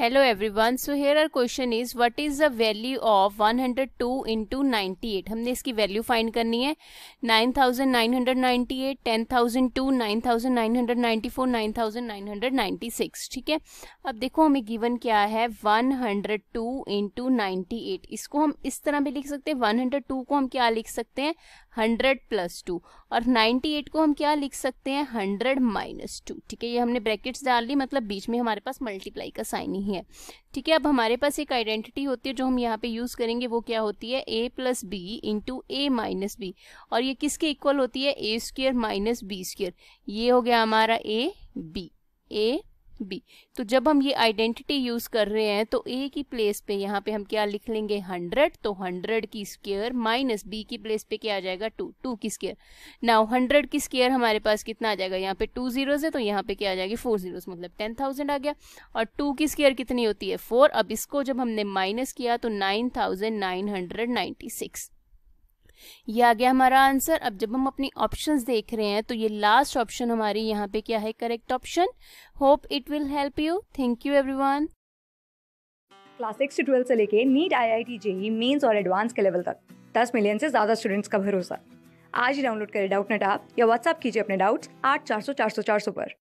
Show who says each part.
Speaker 1: Hello everyone. So here our question is what is the value of 102 into 98? हमने इसकी value find करनी है 9998, 10002, 9994, 9996. ठीक है अब देखो हमें गिवन क्या है 102 into 98. इसको हम इस तरह भी लिख सकते हैं 102 को हम क्या लिख सकते हैं 100 प्लस टू और 98 को हम क्या लिख सकते हैं 100 माइनस टू ठीक है ये हमने ब्रैकेट्स डाल ली मतलब बीच में हमारे पास मल्टीप्लाई का साइन ही नहीं है ठीक है अब हमारे पास एक आइडेंटिटी होती है जो हम यहाँ पे यूज़ करेंगे वो क्या होती है A plus B into A minus B और ये किसके इक्वल होती है A square minus B square ये हो गया हमारा ए बी ए बी तो जब हम ये आइडेंटिटी यूज कर रहे हैं तो ए की प्लेस पे यहाँ पे हम क्या लिख लेंगे हंड्रेड तो हंड्रेड की स्केयर माइनस बी की प्लेस पे क्या आ जाएगा टू टू की स्केयर नाउ हंड्रेड की स्केयर हमारे पास कितना आ जाएगा यहाँ पे टू जीरोज है तो यहाँ पे क्या आ जाएगी फोर जीरोज मतलब टेन थाउजेंड आ गया और टू की स्केयर कितनी होती है फोर अब इसको जब हमने माइनस किया तो nine thousand nine hundred ninety six ये आ गया हमारा आंसर अब जब हम अपनी ऑप्शंस देख रहे हैं तो ये लास्ट ऑप्शन हमारी यहाँ पे क्या है correct option
Speaker 2: hope it will help you thank you everyone class six से ट्वेल्थ से लेके NEET IIT JEE Mains और एडवांस के लेवल तक दस मिलियन से ज़्यादा स्टूडेंट्स का भरोसा आज ही डाउनलोड करें डाउट नेट आप या व्हाट्सअप कीजिए अपने डाउट्स आठ चार सौ चार सौ चार सौ पर